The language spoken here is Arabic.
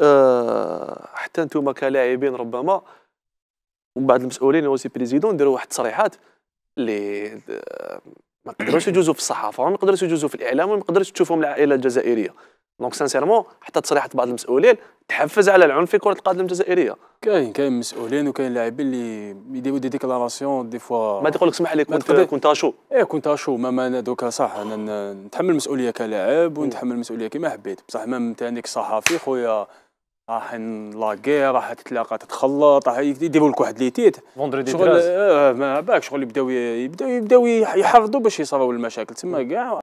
أه حتى نتوما كلاعبين ربما ومن بعد المسؤولين و سي بريزيدون داروا واحد التصريحات اللي آه، ما نقدروش يجوزوا في الصحافه وما نقدروش يجوزوا في الاعلام وما نقدروش تشوفهم العائله الجزائريه دونك سانسيرمون حتى تصريحات بعض المسؤولين تحفز على العنف في كره القدم الجزائريه كاين كاين مسؤولين وكاين لاعبين اللي يديروا دي ديكلاراسيون دي فوا ما تقول لك اسمح لي كنت كنت اشو ايه كنت اشو ما ما دوكا صح انا نتحمل المسؤوليه كلاعب ونتحمل المسؤوليه كما حبيت بصح ما انت عندك صحفي خويا راح نلاقي راح تتلاقى تتخلط راح يديروا لك واحد ليتيت فوندردي شغل آه ما بالك شغل يبداو يبداو يبداو يحرضوا باش يصراو المشاكل تما كاع